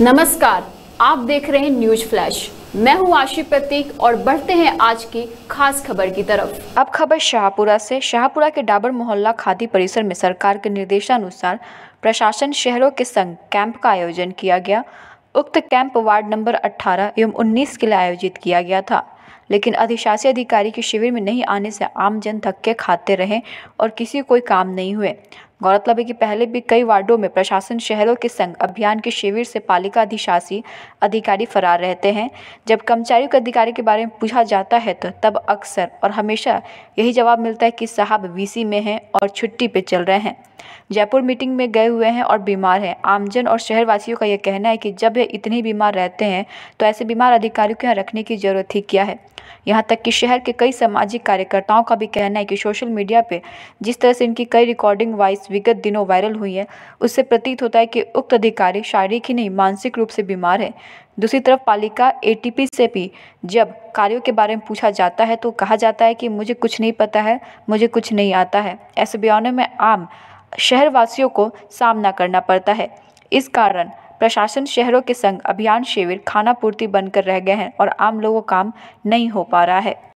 नमस्कार आप देख रहे हैं न्यूज फ्लैश मैं हूं आशी प्रतीक और बढ़ते हैं आज की खास खबर की तरफ अब खबर शाहपुरा से शाहपुरा के डाबर मोहल्ला खादी परिसर में सरकार के निर्देशानुसार प्रशासन शहरों के संग कैंप का आयोजन किया गया उक्त कैंप वार्ड नंबर 18 एवं 19 के लिए आयोजित किया गया था लेकिन अधिशासी अधिकारी के शिविर में नहीं आने से आम जन धक्के खाते रहे और किसी कोई काम नहीं हुए गौरतलब है कि पहले भी कई वार्डों में प्रशासन शहरों के संग अभियान के शिविर से पालिका अधिशासी अधिकारी फरार रहते हैं जब कर्मचारियों के अधिकारी के बारे में पूछा जाता है तो तब अक्सर और हमेशा यही जवाब मिलता है कि साहब वीसी में हैं और छुट्टी पे चल रहे हैं जयपुर मीटिंग में गए हुए हैं और बीमार हैं आमजन और शहरवासियों का यह कहना है कि जब ये इतने बीमार रहते हैं तो ऐसे बीमार अधिकारियों के यहाँ रखने की जरूरत ही क्या है यहाँ तक कि शहर के कई सामाजिक कार्यकर्ताओं का भी कहना है कि सोशल मीडिया पे जिस तरह से इनकी कई रिकॉर्डिंग वाइस विगत दिनों वायरल हुई है उससे प्रतीत होता है कि उक्त अधिकारी शारीरिक ही नहीं मानसिक रूप से बीमार है दूसरी तरफ पालिका ए से भी जब कार्यों के बारे में पूछा जाता है तो कहा जाता है कि मुझे कुछ नहीं पता है मुझे कुछ नहीं आता है ऐसे बयानों में आम शहरवासियों को सामना करना पड़ता है इस कारण प्रशासन शहरों के संग अभियान शिविर खाना पूर्ति रह गए हैं और आम लोगों काम नहीं हो पा रहा है